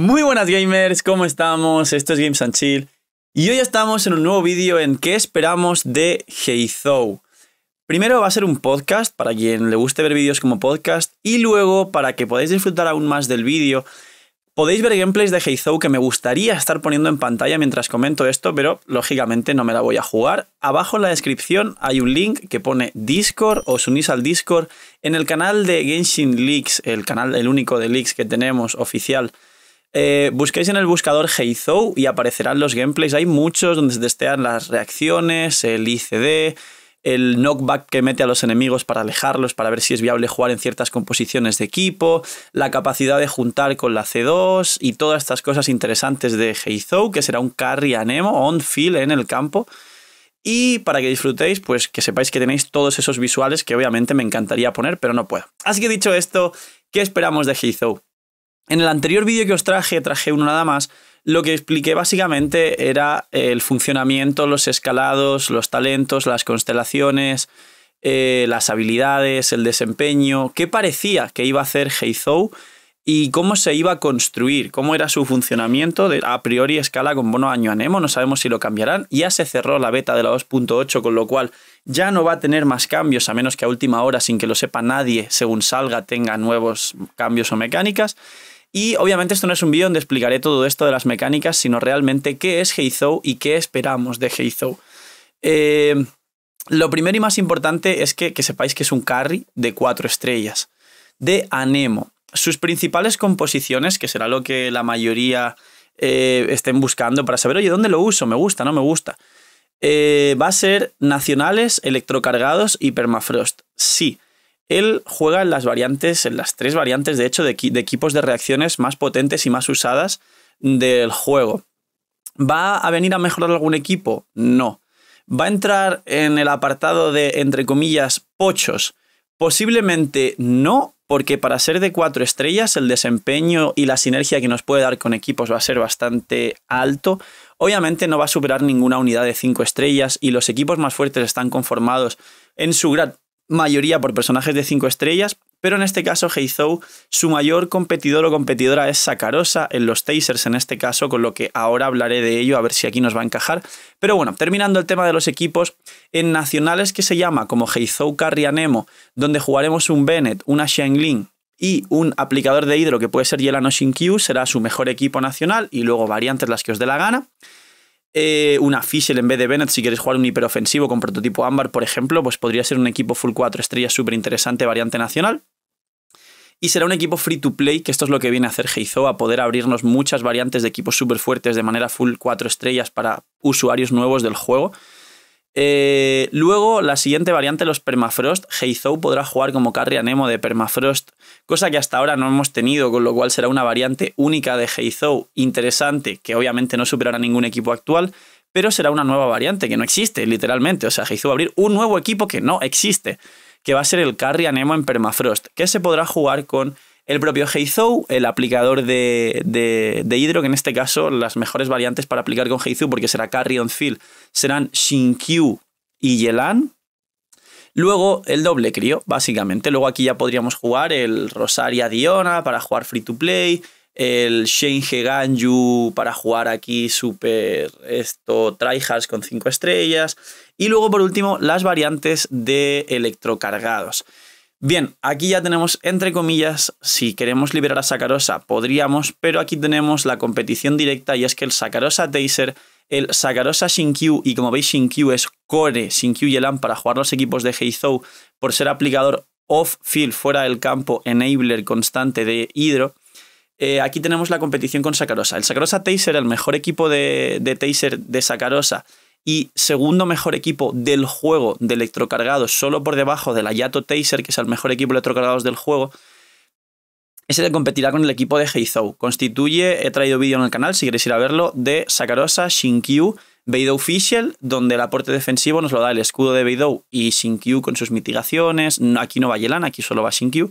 Muy buenas gamers, ¿cómo estamos? Esto es Games and Chill y hoy estamos en un nuevo vídeo en qué esperamos de Heizou. Primero va a ser un podcast para quien le guste ver vídeos como podcast y luego para que podáis disfrutar aún más del vídeo podéis ver gameplays de Heizou que me gustaría estar poniendo en pantalla mientras comento esto, pero lógicamente no me la voy a jugar. Abajo en la descripción hay un link que pone Discord, os unís al Discord en el canal de Genshin Leaks, el canal el único de leaks que tenemos oficial eh, busquéis en el buscador Heizou y aparecerán los gameplays. Hay muchos donde se testean las reacciones, el ICD, el knockback que mete a los enemigos para alejarlos, para ver si es viable jugar en ciertas composiciones de equipo, la capacidad de juntar con la C2 y todas estas cosas interesantes de Heizou, que será un carry anemo on-field en el campo. Y para que disfrutéis, pues que sepáis que tenéis todos esos visuales que obviamente me encantaría poner, pero no puedo. Así que dicho esto, ¿qué esperamos de Heizou? En el anterior vídeo que os traje, traje uno nada más, lo que expliqué básicamente era el funcionamiento, los escalados, los talentos, las constelaciones, eh, las habilidades, el desempeño, qué parecía que iba a hacer Heizou y cómo se iba a construir, cómo era su funcionamiento a priori escala con bono año a Nemo, no sabemos si lo cambiarán, ya se cerró la beta de la 2.8, con lo cual ya no va a tener más cambios, a menos que a última hora, sin que lo sepa nadie, según salga, tenga nuevos cambios o mecánicas. Y obviamente esto no es un vídeo donde explicaré todo esto de las mecánicas, sino realmente qué es Heizou y qué esperamos de Heizou. Eh, lo primero y más importante es que, sepáis que es un carry de cuatro estrellas, de Anemo. Sus principales composiciones, que será lo que la mayoría eh, estén buscando para saber, oye, ¿dónde lo uso? ¿Me gusta? ¿No me gusta? Eh, va a ser nacionales, electrocargados y permafrost. Sí, él juega en las variantes, en las tres variantes, de hecho, de, equipos de reacciones más potentes y más usadas del juego. ¿Va a venir a mejorar algún equipo? No. ¿Va a entrar en el apartado de, entre comillas, pochos? Posiblemente no, porque para ser de cuatro estrellas el desempeño y la sinergia que nos puede dar con equipos va a ser bastante alto. Obviamente no va a superar ninguna unidad de cinco estrellas y los equipos más fuertes están conformados en su grad mayoría por personajes de 5 estrellas, pero en este caso Heizou, su mayor competidor o competidora es Sakarosa en los tasers en este caso, con lo que ahora hablaré de ello, a ver si aquí nos va a encajar. Pero bueno, terminando el tema de los equipos, en nacionales que se llama como Heizou Carrianemo, donde jugaremos un Bennett, una Xiangling y un aplicador de hidro que puede ser Yelano Q, será su mejor equipo nacional y luego variantes las que os dé la gana. Eh, una Fischel en vez de Bennett, si quieres jugar un hiperofensivo con prototipo ámbar, por ejemplo, pues podría ser un equipo full 4 estrellas súper interesante, variante nacional. Y será un equipo free to play, que esto es lo que viene a hacer Heizo, a poder abrirnos muchas variantes de equipos súper fuertes de manera full 4 estrellas para usuarios nuevos del juego. Eh, luego, la siguiente variante, los permafrost, Heizou podrá jugar como carry a Nemo de permafrost, cosa que hasta ahora no hemos tenido, con lo cual será una variante única de Heizou, interesante, que obviamente no superará ningún equipo actual, pero será una nueva variante que no existe, literalmente. O sea, Heizou va a abrir un nuevo equipo que no existe, que va a ser el carry a Nemo en permafrost, que se podrá jugar con el propio Heizou, el aplicador de, de, hidro, que en este caso las mejores variantes para aplicar con Heizou, porque será Carrion Field, serán Shinkyu y Yelan. Luego el doble crío, básicamente. Luego aquí ya podríamos jugar el Rosaria Diona para jugar free to play, el Shenhe Ganju para jugar aquí super esto tryhards con 5 estrellas y luego por último las variantes de electrocargados. Bien, aquí ya tenemos, entre comillas, si queremos liberar a sacarosa podríamos, pero aquí tenemos la competición directa y es que el sacarosa Taser, el Sakarosa Shinkyu, y como veis Shinkyu es core, Shinkyu y Elan para jugar los equipos de Heizou por ser aplicador off-field, fuera del campo, enabler constante de hidro eh, aquí tenemos la competición con sacarosa El sacarosa Taser, el mejor equipo de, de Taser de sacarosa y segundo mejor equipo del juego de electrocargados, solo por debajo de la Yato Taser, que es el mejor equipo de electrocargados del juego, ese competirá con el equipo de Heizou. Constituye, he traído vídeo en el canal, si queréis ir a verlo, de Sakarosa, Shinkyu, Beidou Official, donde el aporte defensivo nos lo da el escudo de Beidou y Shinkyu con sus mitigaciones. Aquí no va Yelan, aquí solo va Shinkyu.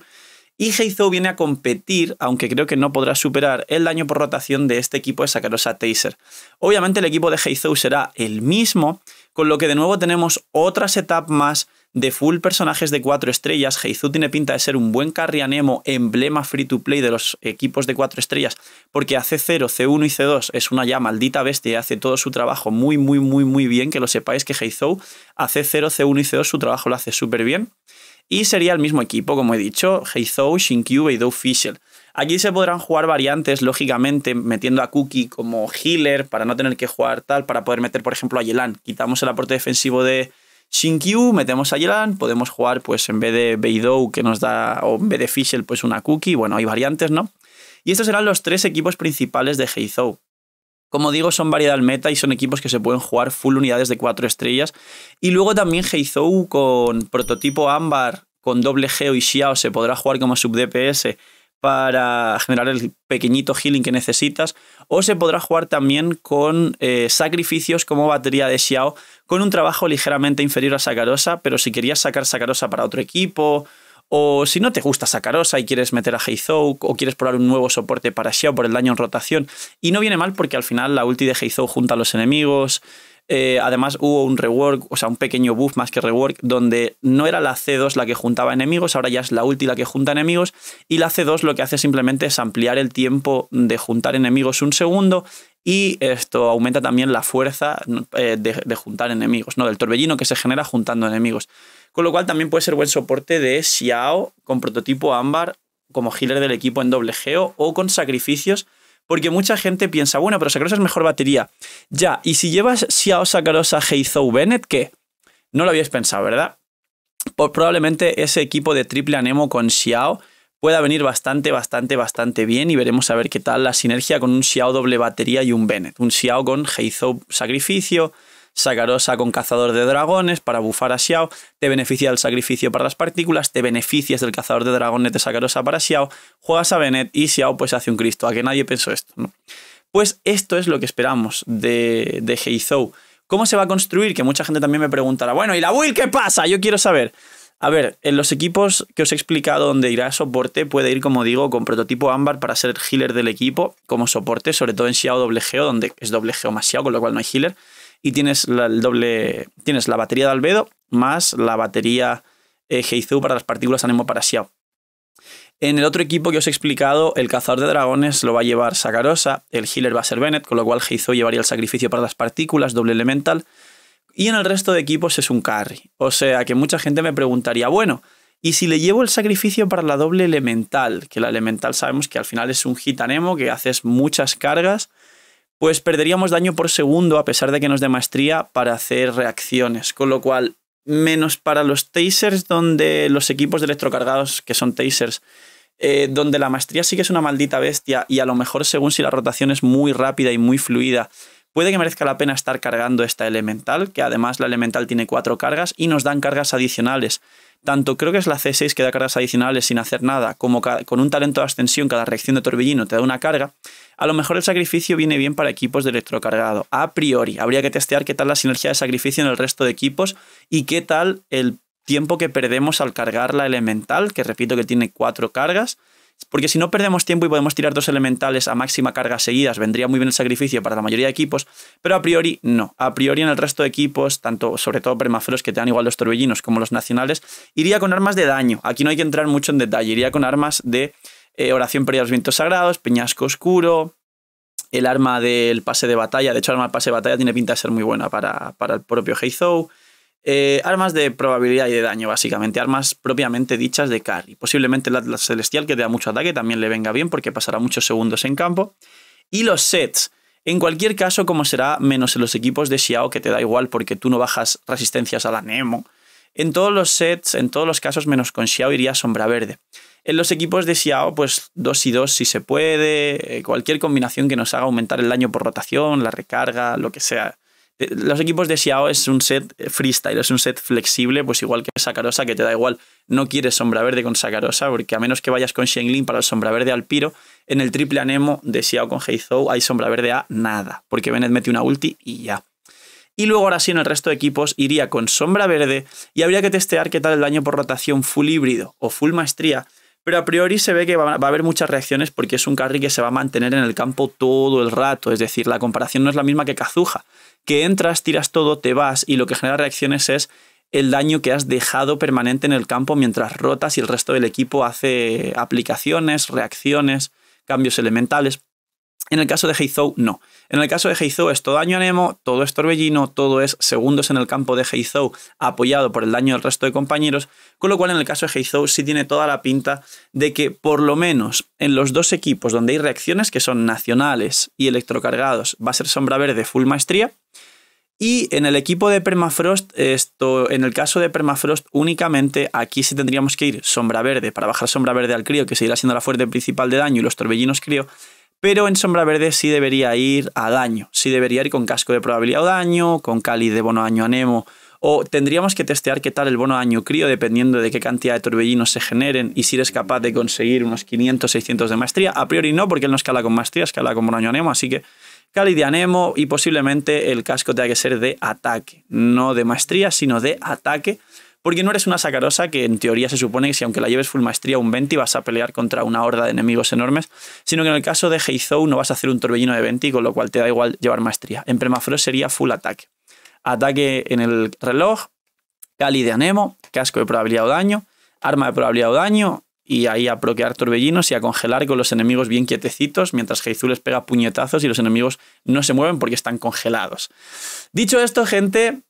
Y Heizou viene a competir, aunque creo que no podrá superar el daño por rotación de este equipo de Sakarosa Taser. Obviamente el equipo de Heizou será el mismo, con lo que de nuevo tenemos otra setup más de full personajes de 4 estrellas. Heizou tiene pinta de ser un buen Carrianemo emblema free to play de los equipos de 4 estrellas, porque hace 0, C1 y C2 es una ya maldita bestia y hace todo su trabajo muy, muy, muy, muy bien. Que lo sepáis que Heizou hace 0, C1 y C2 su trabajo lo hace súper bien. Y sería el mismo equipo, como he dicho, Heizou, Shinkyu, Beidou, Fischl. Allí se podrán jugar variantes, lógicamente, metiendo a Cookie como healer para no tener que jugar tal, para poder meter, por ejemplo, a Yelan. Quitamos el aporte defensivo de Shinkyu, metemos a Yelan, podemos jugar, pues, en vez de Beidou, que nos da, o en vez de Fischl, pues una Cookie. Bueno, hay variantes, ¿no? Y estos serán los tres equipos principales de Heizou. Como digo, son variedad meta y son equipos que se pueden jugar full unidades de cuatro estrellas. Y luego también Heizou con prototipo ámbar, con doble geo y Xiao se podrá jugar como sub DPS para generar el pequeñito healing que necesitas. O se podrá jugar también con eh, sacrificios como batería de Xiao, con un trabajo ligeramente inferior a Sacarosa, pero si querías sacar Sacarosa para otro equipo o si no te gusta Sakarosa y quieres meter a Heizou o quieres probar un nuevo soporte para Xiao por el daño en rotación. Y no viene mal porque al final la ulti de Heizou junta a los enemigos. Eh, además hubo un rework, o sea, un pequeño buff más que rework, donde no era la C2 la que juntaba enemigos, ahora ya es la ulti la que junta enemigos, y la C2 lo que hace simplemente es ampliar el tiempo de juntar enemigos un segundo, y esto aumenta también la fuerza eh, de, de, juntar enemigos, ¿no? Del torbellino que se genera juntando enemigos. Con lo cual también puede ser buen soporte de Xiao con prototipo ámbar como healer del equipo en doble geo o con sacrificios. Porque mucha gente piensa, bueno, pero Sacrosa es mejor batería. Ya, y si llevas Xiao Sacrosa Heizou Bennett, que No lo habíais pensado, ¿verdad? Pues probablemente ese equipo de triple anemo con Xiao pueda venir bastante, bastante, bastante bien y veremos a ver qué tal la sinergia con un Xiao doble batería y un Bennett. Un Xiao con Heizou Sacrificio, Sacarosa con cazador de dragones para bufar a Xiao, te beneficia el sacrificio para las partículas, te beneficias del cazador de dragones de Sacarosa para Xiao, juegas a Bennett y Xiao pues hace un Cristo, a que nadie pensó esto, ¿no? Pues esto es lo que esperamos de, de Heizou. ¿Cómo se va a construir? Que mucha gente también me preguntará, bueno, ¿y la Will qué pasa? Yo quiero saber. A ver, en los equipos que os he explicado donde irá soporte, puede ir, como digo, con prototipo ámbar para ser healer del equipo, como soporte, sobre todo en Xiao doble Geo, donde es doble Geo más Xiao, con lo cual no hay healer y tienes la, el doble, tienes la batería de albedo más la batería eh, para las partículas Anemo para Xiao. En el otro equipo que os he explicado, el cazador de dragones lo va a llevar Sakarosa, el healer va a ser Bennett, con lo cual Heizou llevaría el sacrificio para las partículas, doble elemental, y en el resto de equipos es un carry. O sea que mucha gente me preguntaría, bueno, ¿y si le llevo el sacrificio para la doble elemental? Que la elemental sabemos que al final es un gitanemo que haces muchas cargas, pues perderíamos daño por segundo a pesar de que nos dé maestría para hacer reacciones. Con lo cual, menos para los tasers donde los equipos electrocargados, que son tasers, eh, donde la maestría sí que es una maldita bestia y a lo mejor según si la rotación es muy rápida y muy fluida, puede que merezca la pena estar cargando esta elemental, que además la elemental tiene cuatro cargas y nos dan cargas adicionales. Tanto creo que es la C6 que da cargas adicionales sin hacer nada, como con un talento de ascensión cada reacción de torbellino te da una carga, a lo mejor el sacrificio viene bien para equipos de electrocargado. A priori, habría que testear qué tal la sinergia de sacrificio en el resto de equipos y qué tal el tiempo que perdemos al cargar la elemental, que repito que tiene cuatro cargas, porque si no perdemos tiempo y podemos tirar dos elementales a máxima carga seguidas, vendría muy bien el sacrificio para la mayoría de equipos, pero a priori no. A priori en el resto de equipos, tanto sobre todo permaferos que te dan igual los torbellinos como los nacionales, iría con armas de daño. Aquí no hay que entrar mucho en detalle, iría con armas de eh, oración para los vientos sagrados, peñasco oscuro, el arma del pase de batalla. De hecho, el arma del pase de batalla tiene pinta de ser muy buena para, para el propio Heizou. Eh, armas de probabilidad y de daño, básicamente. Armas propiamente dichas de carry. Posiblemente el Atlas Celestial, que te da mucho ataque, también le venga bien porque pasará muchos segundos en campo. Y los sets. En cualquier caso, como será, menos en los equipos de Xiao, que te da igual porque tú no bajas resistencias a la Nemo. En todos los sets, en todos los casos, menos con Xiao iría Sombra Verde. En los equipos de Xiao, pues 2 y 2 si se puede, eh, cualquier combinación que nos haga aumentar el daño por rotación, la recarga, lo que sea. Eh, los equipos de Xiao es un set freestyle, es un set flexible, pues igual que Sakarosa, que te da igual. No quieres sombra verde con sacarosa porque a menos que vayas con Shenglin para el sombra verde al piro, en el triple anemo de Xiao con Heizou hay sombra verde a nada, porque Bennett mete una ulti y ya. Y luego ahora sí en el resto de equipos iría con sombra verde y habría que testear qué tal el daño por rotación full híbrido o full maestría pero a priori se ve que va, a haber muchas reacciones porque es un carry que se va a mantener en el campo todo el rato. Es decir, la comparación no es la misma que Kazuja, que entras, tiras todo, te vas y lo que genera reacciones es el daño que has dejado permanente en el campo mientras rotas y el resto del equipo hace aplicaciones, reacciones, cambios elementales. En el caso de Heizou, no. En el caso de Heizou es todo daño a Nemo, todo es torbellino, todo es segundos en el campo de Heizou, apoyado por el daño del resto de compañeros, con lo cual en el caso de Heizou sí tiene toda la pinta de que por lo menos en los dos equipos donde hay reacciones, que son nacionales y electrocargados, va a ser sombra verde full maestría, y en el equipo de Permafrost, esto, en el caso de Permafrost únicamente, aquí sí tendríamos que ir sombra verde para bajar sombra verde al crío, que seguirá siendo la fuerte principal de daño, y los torbellinos crío, pero en sombra verde sí debería ir a daño, sí debería ir con casco de probabilidad o daño, con cali de bono daño a o tendríamos que testear qué tal el bono daño crío dependiendo de qué cantidad de torbellinos se generen y si eres capaz de conseguir unos 500, 600 de maestría. A priori no, porque él no escala con maestría, escala con bono daño a así que cali de anemo y posiblemente el casco tenga que ser de ataque, no de maestría, sino de ataque porque no eres una sacarosa que en teoría se supone que si aunque la lleves full maestría un 20 vas a pelear contra una horda de enemigos enormes, sino que en el caso de Heizou no vas a hacer un torbellino de 20 con lo cual te da igual llevar maestría. En Permafrost sería full ataque. Ataque en el reloj, Cali de Anemo, casco de probabilidad o daño, arma de probabilidad o daño, y ahí a proquear torbellinos y a congelar con los enemigos bien quietecitos, mientras Heizou les pega puñetazos y los enemigos no se mueven porque están congelados. Dicho esto, gente,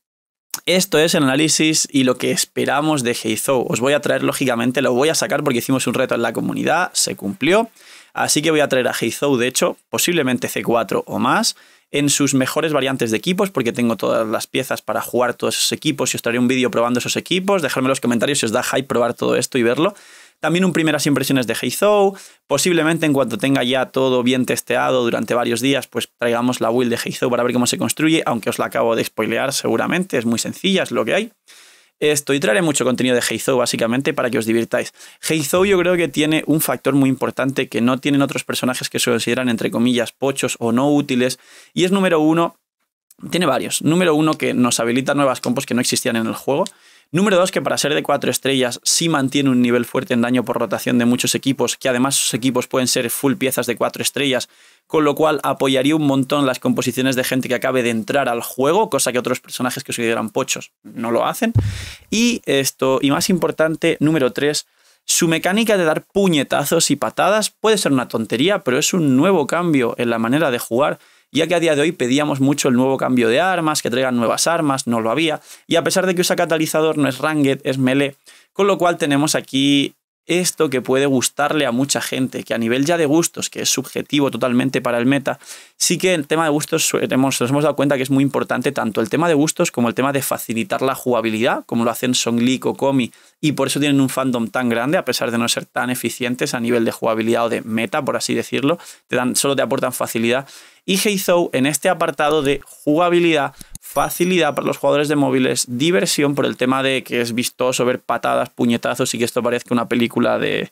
esto es el análisis y lo que esperamos de Heizou. Os voy a traer, lógicamente, lo voy a sacar porque hicimos un reto en la comunidad, se cumplió. Así que voy a traer a Heizou, de hecho, posiblemente C4 o más, en sus mejores variantes de equipos, porque tengo todas las piezas para jugar todos esos equipos y os traeré un vídeo probando esos equipos. Dejadme en los comentarios si os da hype probar todo esto y verlo. También un primeras impresiones de Heizou. Posiblemente en cuanto tenga ya todo bien testeado durante varios días, pues traigamos la build de Heizou para ver cómo se construye, aunque os la acabo de spoilear seguramente, es muy sencilla, es lo que hay. Esto, y traeré mucho contenido de Heizou básicamente para que os divirtáis. Heizou yo creo que tiene un factor muy importante que no tienen otros personajes que se consideran entre comillas pochos o no útiles, y es número uno, tiene varios. Número uno que nos habilita nuevas compos que no existían en el juego. Número dos, que para ser de cuatro estrellas sí mantiene un nivel fuerte en daño por rotación de muchos equipos, que además sus equipos pueden ser full piezas de cuatro estrellas, con lo cual apoyaría un montón las composiciones de gente que acabe de entrar al juego, cosa que otros personajes que consideran pochos no lo hacen. Y esto, y más importante, número tres, su mecánica de dar puñetazos y patadas puede ser una tontería, pero es un nuevo cambio en la manera de jugar ya que a día de hoy pedíamos mucho el nuevo cambio de armas, que traigan nuevas armas, no lo había, y a pesar de que usa catalizador no es ranged, es melee, con lo cual tenemos aquí esto que puede gustarle a mucha gente, que a nivel ya de gustos, que es subjetivo totalmente para el meta, sí que el tema de gustos hemos, nos hemos dado cuenta que es muy importante tanto el tema de gustos como el tema de facilitar la jugabilidad, como lo hacen Song o Komi, y por eso tienen un fandom tan grande, a pesar de no ser tan eficientes a nivel de jugabilidad o de meta, por así decirlo, solo te aportan facilidad. Y Heizou en este apartado de jugabilidad facilidad para los jugadores de móviles, diversión por el tema de que es vistoso ver patadas, puñetazos y que esto parezca una película de,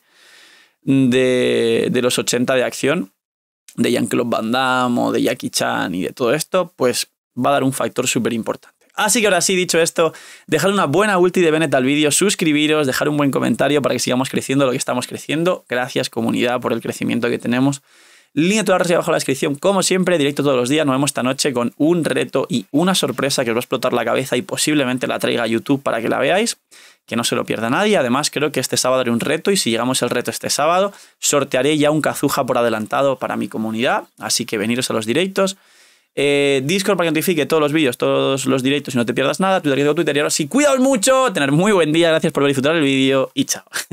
de, los 80 de acción, de Jean-Claude Van Damme o de Jackie Chan y de todo esto, pues va a dar un factor súper importante. Así que ahora sí, dicho esto, dejad una buena ulti de Bennett al vídeo, suscribiros, dejar un buen comentario para que sigamos creciendo lo que estamos creciendo. Gracias comunidad por el crecimiento que tenemos. Línea las redes abajo en la descripción. Como siempre, directo todos los días. Nos vemos esta noche con un reto y una sorpresa que os va a explotar la cabeza y posiblemente la traiga a YouTube para que la veáis. Que no se lo pierda nadie. Además, creo que este sábado haré un reto y si llegamos al reto este sábado, sortearé ya un cazuja por adelantado para mi comunidad. Así que veniros a los directos. Eh, Discord para que notifique todos los vídeos, todos los directos y no te pierdas nada. Twitter, Twitter, Twitter. Y ahora sí, cuidaos mucho, tener muy buen día. Gracias por ver y disfrutar el vídeo y chao.